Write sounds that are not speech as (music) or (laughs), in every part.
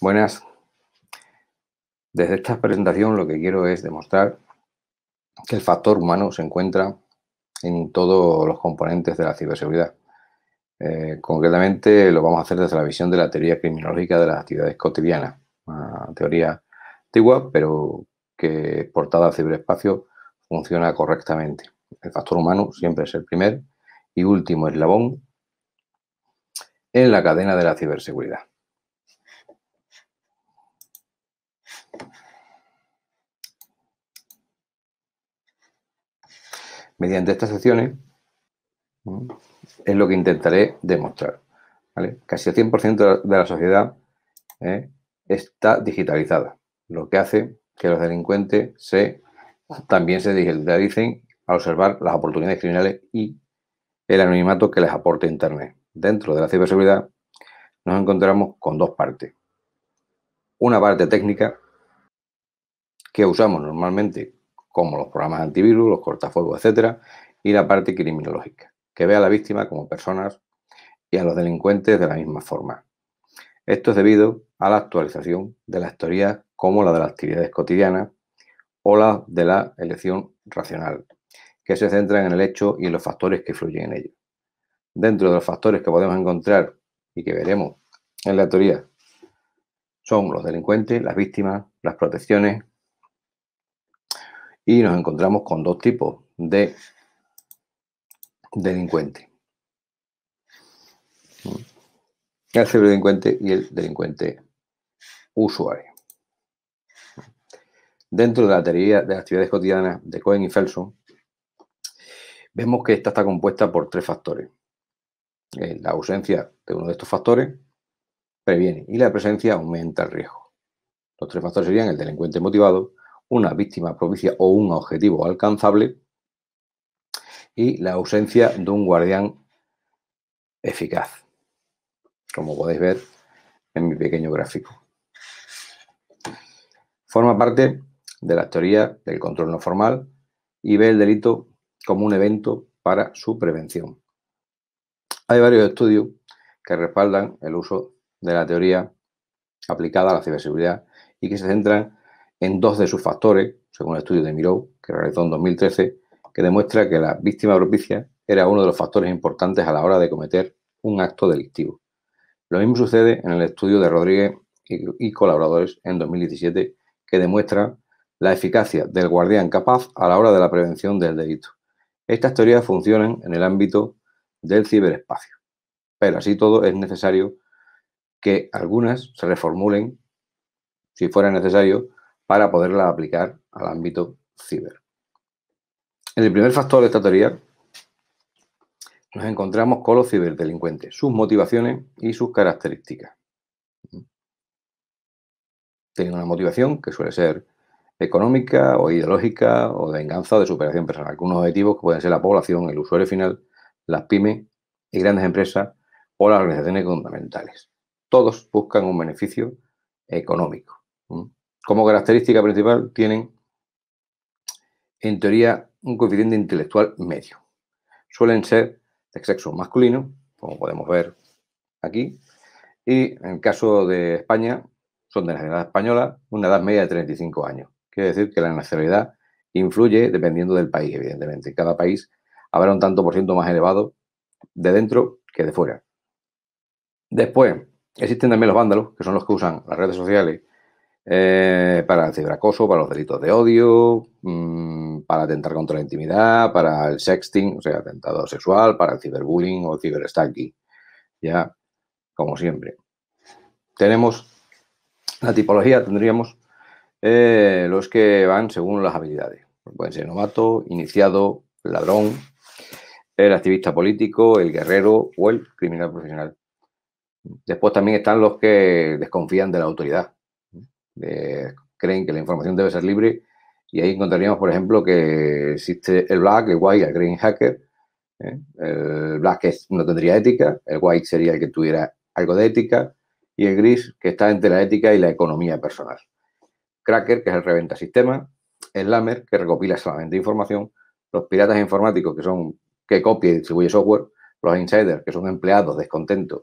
Buenas. Desde esta presentación lo que quiero es demostrar que el factor humano se encuentra en todos los componentes de la ciberseguridad. Eh, concretamente lo vamos a hacer desde la visión de la teoría criminológica de las actividades cotidianas, una teoría antigua pero que portada al ciberespacio funciona correctamente. El factor humano siempre es el primer y último eslabón en la cadena de la ciberseguridad. Mediante estas acciones es lo que intentaré demostrar. Casi el 100% de la sociedad ¿eh? está digitalizada, lo que hace que los delincuentes se, también se digitalicen a observar las oportunidades criminales y el anonimato que les aporta Internet. Dentro de la ciberseguridad nos encontramos con dos partes. Una parte técnica que usamos normalmente como los programas antivirus, los cortafuegos, etcétera, y la parte criminológica, que ve a la víctima como personas y a los delincuentes de la misma forma. Esto es debido a la actualización de las teorías como la de las actividades cotidianas o la de la elección racional, que se centran en el hecho y en los factores que influyen en ello. Dentro de los factores que podemos encontrar y que veremos en la teoría son los delincuentes, las víctimas, las protecciones, y nos encontramos con dos tipos de delincuentes. El delincuente y el delincuente usuario. Dentro de la teoría de las actividades cotidianas de Cohen y Felson, vemos que esta está compuesta por tres factores. Eh, la ausencia de uno de estos factores previene y la presencia aumenta el riesgo. Los tres factores serían el delincuente motivado, una víctima propicia o un objetivo alcanzable y la ausencia de un guardián eficaz, como podéis ver en mi pequeño gráfico. Forma parte de la teoría del control no formal y ve el delito como un evento para su prevención. Hay varios estudios que respaldan el uso de la teoría aplicada a la ciberseguridad y que se centran en dos de sus factores, según el estudio de Miró, que realizó en 2013, que demuestra que la víctima propicia era uno de los factores importantes a la hora de cometer un acto delictivo. Lo mismo sucede en el estudio de Rodríguez y, colaboradores en 2017, que demuestra la eficacia del guardián capaz a la hora de la prevención del delito. Estas teorías funcionan en el ámbito del ciberespacio, pero así todo es necesario que algunas se reformulen, si fuera necesario, para poderla aplicar al ámbito ciber. En el primer factor de esta teoría nos encontramos con los ciberdelincuentes, sus motivaciones y sus características. Tienen una motivación que suele ser económica o ideológica o de venganza o de superación personal. unos objetivos que pueden ser la población, el usuario final, las pymes y grandes empresas o las organizaciones fundamentales. Todos buscan un beneficio económico como característica principal tienen, en teoría, un coeficiente intelectual medio. Suelen ser de sexo masculino, como podemos ver aquí, y en el caso de España, son de nacionalidad española, una edad media de 35 años. Quiere decir que la nacionalidad influye dependiendo del país, evidentemente. Cada país habrá un tanto por ciento más elevado de dentro que de fuera. Después, existen también los vándalos, que son los que usan las redes sociales eh, para el ciberacoso, para los delitos de odio, mm, para atentar contra la intimidad, para el sexting, o sea, atentado sexual, para el ciberbullying o el ciberstalking. Ya, como siempre. Tenemos la tipología, tendríamos eh, los que van según las habilidades. Pueden ser novato, iniciado, ladrón, el activista político, el guerrero o el criminal profesional. Después también están los que desconfían de la autoridad, creen que la información debe ser libre. Y ahí encontraríamos, por ejemplo, que existe el black, el white, el green hacker. ¿eh? El black que no tendría ética, el white sería el que tuviera algo de ética y el gris que está entre la ética y la economía personal. Cracker, que es el reventa sistema, el lamer, que recopila solamente información, los piratas informáticos, que son que copia y distribuye software, los insiders, que son empleados descontentos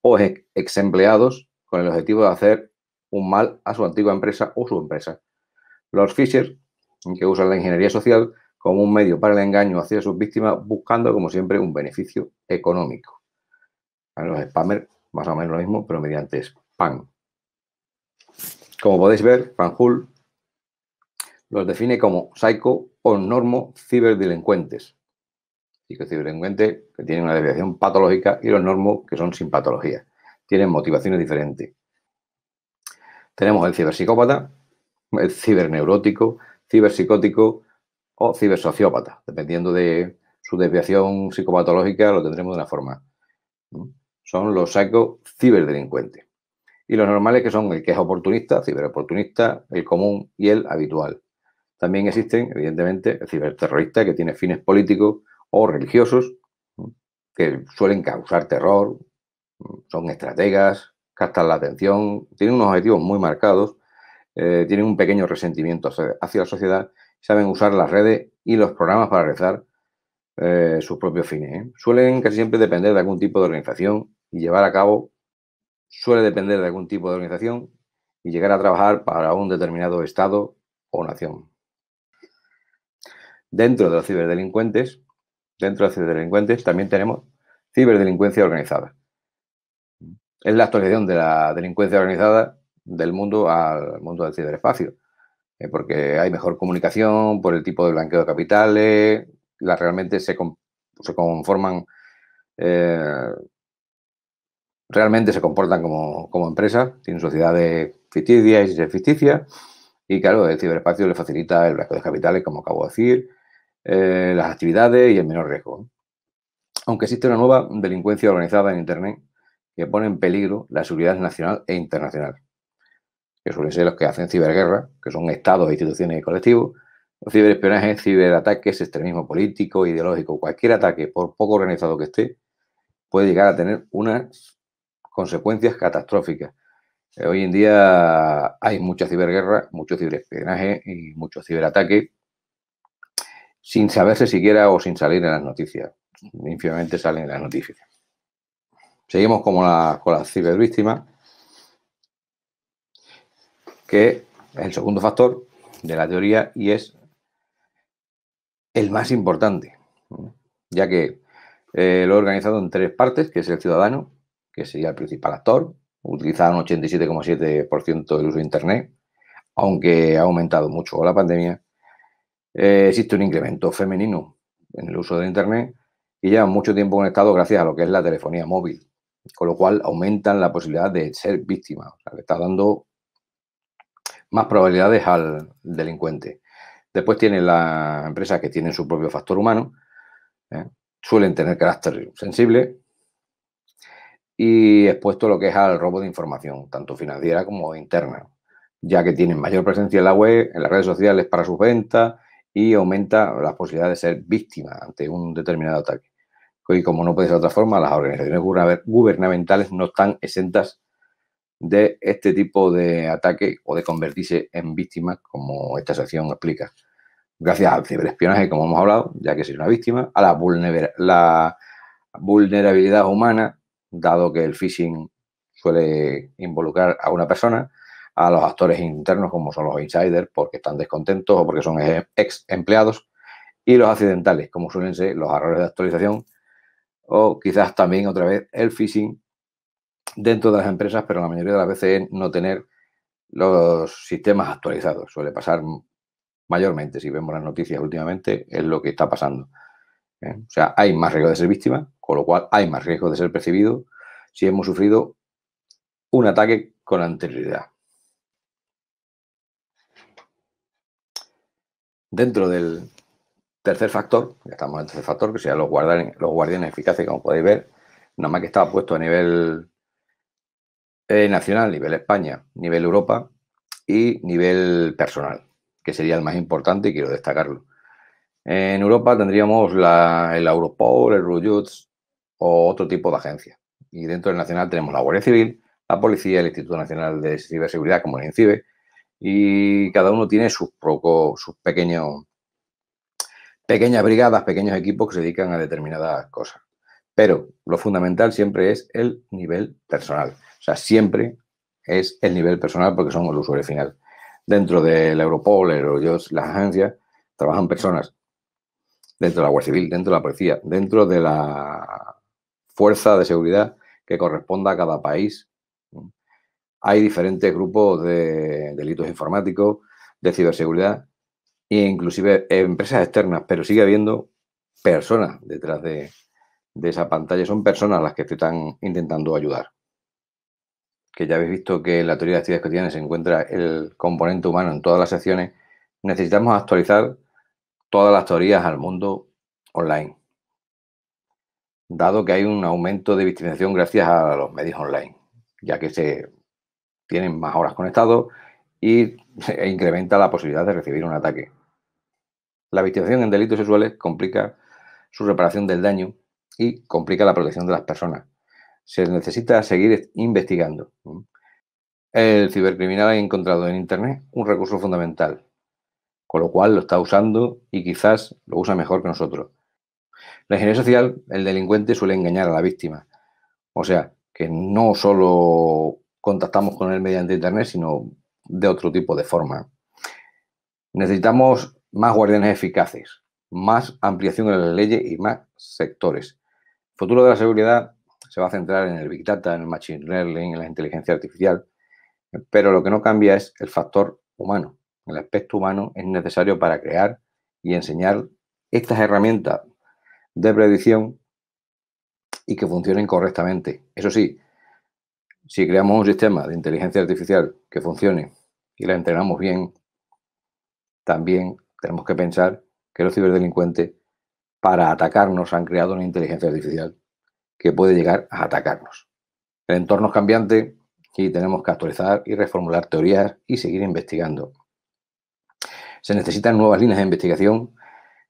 o ex empleados con el objetivo de hacer un mal a su antigua empresa o su empresa. Los Fisher, que usan la ingeniería social como un medio para el engaño hacia sus víctimas, buscando, como siempre, un beneficio económico. Los spammers, más o menos lo mismo, pero mediante spam. Como podéis ver, Panhul los define como psycho o normo ciberdelincuentes. Psycho-ciberdelincuentes que tienen una desviación patológica y los normos que son sin patología. Tienen motivaciones diferentes. Tenemos el ciberpsicópata, el ciberneurótico, ciberpsicótico o cibersociópata. Dependiendo de su desviación psicopatológica, lo tendremos de una forma. Son los sacos ciberdelincuentes. Y los normales que son el que es oportunista, ciberoportunista, el común y el habitual. También existen, evidentemente, el ciberterrorista que tiene fines políticos o religiosos, que suelen causar terror, son estrategas, captan la atención, tienen unos objetivos muy marcados, eh, tienen un pequeño resentimiento hacia la sociedad, saben usar las redes y los programas para realizar eh, sus propios fines. ¿eh? Suelen casi siempre depender de algún tipo de organización y llevar a cabo, suele depender de algún tipo de organización y llegar a trabajar para un determinado estado o nación. Dentro de los ciberdelincuentes, dentro de los ciberdelincuentes también tenemos ciberdelincuencia organizada es la actualización de la delincuencia organizada del mundo al mundo del ciberespacio, eh, porque hay mejor comunicación por el tipo de blanqueo de capitales, la, realmente se, conforman, eh, realmente se comportan como, empresas, tienen sociedades ficticias y ficticias, y claro, el ciberespacio le facilita el blanqueo de capitales, como acabo de decir, eh, las actividades y el menor riesgo. Aunque existe una nueva delincuencia organizada en Internet, que pone en peligro la seguridad nacional e internacional, que suelen ser los que hacen ciberguerra, que son estados, instituciones y colectivos, ciberespionaje, ciberataques, extremismo político, ideológico, cualquier ataque, por poco organizado que esté, puede llegar a tener unas consecuencias catastróficas. Eh, hoy en día hay mucha ciberguerra, mucho ciberespionaje y mucho ciberataque, sin saberse siquiera o sin salir en las noticias. Infinitamente salen en las noticias. Seguimos con la, con las cibervíctimas, que es el segundo factor de la teoría y es el más importante, ya que eh, lo he organizado en tres partes, que es el ciudadano, que sería el principal actor, utilizaba un 87,7% del uso de Internet, aunque ha aumentado mucho la pandemia, eh, existe un incremento femenino en el uso de Internet y lleva mucho tiempo conectado gracias a lo que es la telefonía móvil con lo cual aumentan la posibilidad de ser víctima. O sea, le está dando más probabilidades al delincuente. Después tiene las empresas que tienen su propio factor humano, ¿eh? suelen tener carácter sensible y expuesto lo que es al robo de información, tanto financiera como interna, ya que tienen mayor presencia en la web, en las redes sociales para sus ventas y aumenta la posibilidad de ser víctima ante un determinado ataque. Y como no puede ser de otra forma, las organizaciones gubernamentales no están exentas de este tipo de ataque o de convertirse en víctimas, como esta sección explica. Gracias al ciberespionaje, como hemos hablado, ya que soy una víctima, a la, la vulnerabilidad humana, dado que el phishing suele involucrar a una persona, a los actores internos, como son los insiders, porque están descontentos o porque son ex empleados, y los accidentales, como suelen ser los errores de actualización o quizás también otra vez el phishing dentro de las empresas, pero la mayoría de las veces no tener los sistemas actualizados. Suele pasar mayormente, si vemos las noticias últimamente, es lo que está pasando. ¿eh? O sea, hay más riesgo de ser víctima, con lo cual hay más riesgo de ser percibido si hemos sufrido un ataque con anterioridad. Dentro del, Tercer factor, ya estamos en tercer factor, que serían los guardianes, los guardianes eficaces, como podéis ver, nada más que estaba puesto a nivel eh, nacional, nivel España, nivel Europa y nivel personal, que sería el más importante y quiero destacarlo. En Europa tendríamos la, el Europol, el RUJUTS o otro tipo de agencia. Y dentro del nacional tenemos la Guardia Civil, la Policía, el Instituto Nacional de Ciberseguridad, como el INCIBE, y cada uno tiene sus, sus pequeños pequeñas brigadas, pequeños equipos que se dedican a determinadas cosas. Pero lo fundamental siempre es el nivel personal. O sea, siempre es el nivel personal porque somos el usuario final. Dentro del Europol, el las agencias, trabajan personas. Dentro de la Guardia Civil, dentro de la policía, dentro de la fuerza de seguridad que corresponda a cada país. Hay diferentes grupos de delitos informáticos, de ciberseguridad, e inclusive empresas externas, pero sigue habiendo personas detrás de, esa pantalla. Son personas las que te están intentando ayudar. Que ya habéis visto que en la teoría de actividades cotidianas se encuentra el componente humano en todas las secciones. Necesitamos actualizar todas las teorías al mundo online. Dado que hay un aumento de victimización gracias a los medios online, ya que se tienen más horas conectados y (laughs) se incrementa la posibilidad de recibir un ataque. La victimización en delitos sexuales complica su reparación del daño y complica la protección de las personas. Se necesita seguir investigando. El cibercriminal ha encontrado en Internet un recurso fundamental, con lo cual lo está usando y quizás lo usa mejor que nosotros. La ingeniería social, el delincuente suele engañar a la víctima. O sea, que no solo contactamos con él mediante Internet, sino de otro tipo de forma. Necesitamos más guardianes eficaces, más ampliación de las leyes y más sectores. El futuro de la seguridad se va a centrar en el Big Data, en el Machine Learning, en la inteligencia artificial, pero lo que no cambia es el factor humano. El aspecto humano es necesario para crear y enseñar estas herramientas de predicción y que funcionen correctamente. Eso sí, si creamos un sistema de inteligencia artificial que funcione y la entrenamos bien, también tenemos que pensar que los ciberdelincuentes, para atacarnos, han creado una inteligencia artificial que puede llegar a atacarnos. El entorno es cambiante y tenemos que actualizar y reformular teorías y seguir investigando. Se necesitan nuevas líneas de investigación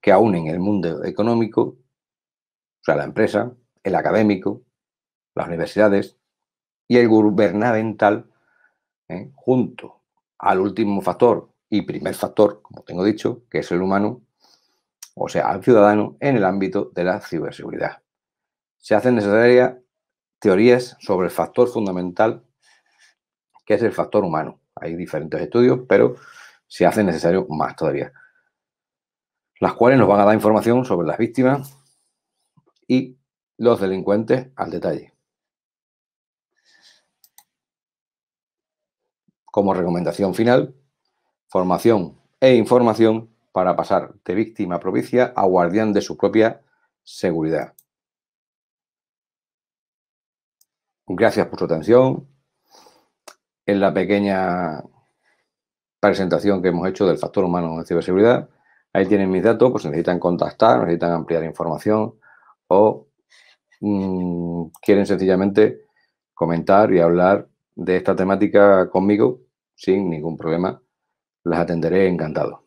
que aunen el mundo económico, o sea, la empresa, el académico, las universidades y el gubernamental, ¿eh? junto al último factor y primer factor, como tengo dicho, que es el humano, o sea, al ciudadano en el ámbito de la ciberseguridad. Se hacen necesarias teorías sobre el factor fundamental, que es el factor humano. Hay diferentes estudios, pero se hace necesario más todavía. Las cuales nos van a dar información sobre las víctimas y los delincuentes al detalle. Como recomendación final, formación e información para pasar de víctima propicia a guardián de su propia seguridad. Gracias por su atención. En la pequeña presentación que hemos hecho del factor humano en ciberseguridad, ahí tienen mis datos, pues necesitan contactar, necesitan ampliar información o mm, quieren sencillamente comentar y hablar de esta temática conmigo sin ningún problema las atenderé encantado.